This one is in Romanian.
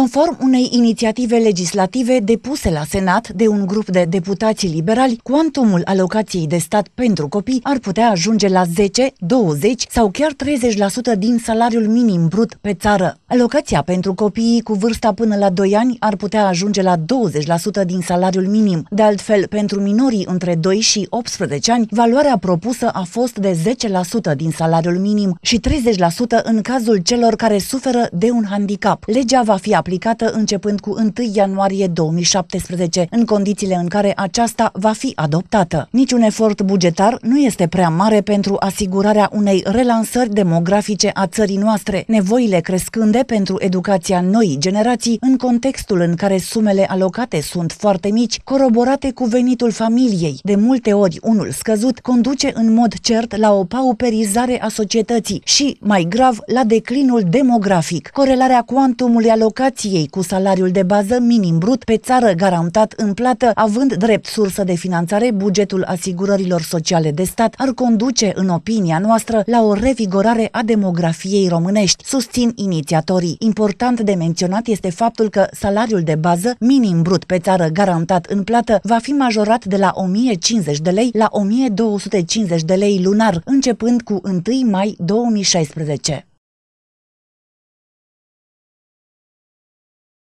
Conform unei inițiative legislative depuse la Senat de un grup de deputați liberali, cuantumul alocației de stat pentru copii ar putea ajunge la 10, 20 sau chiar 30% din salariul minim brut pe țară. Alocația pentru copiii cu vârsta până la 2 ani ar putea ajunge la 20% din salariul minim. De altfel, pentru minorii între 2 și 18 ani, valoarea propusă a fost de 10% din salariul minim și 30% în cazul celor care suferă de un handicap. Legea va fi aplicată începând cu 1 ianuarie 2017, în condițiile în care aceasta va fi adoptată. Niciun efort bugetar nu este prea mare pentru asigurarea unei relansări demografice a țării noastre, nevoile crescânde pentru educația noii generații în contextul în care sumele alocate sunt foarte mici, coroborate cu venitul familiei, de multe ori unul scăzut, conduce în mod cert la o pauperizare a societății și, mai grav, la declinul demografic. Corelarea cuantumului alocat populației cu salariul de bază minim brut pe țară garantat în plată, având drept sursă de finanțare bugetul asigurărilor sociale de stat, ar conduce, în opinia noastră, la o revigorare a demografiei românești, susțin inițiatorii. Important de menționat este faptul că salariul de bază minim brut pe țară garantat în plată va fi majorat de la 1050 de lei la 1250 de lei lunar, începând cu 1 mai 2016.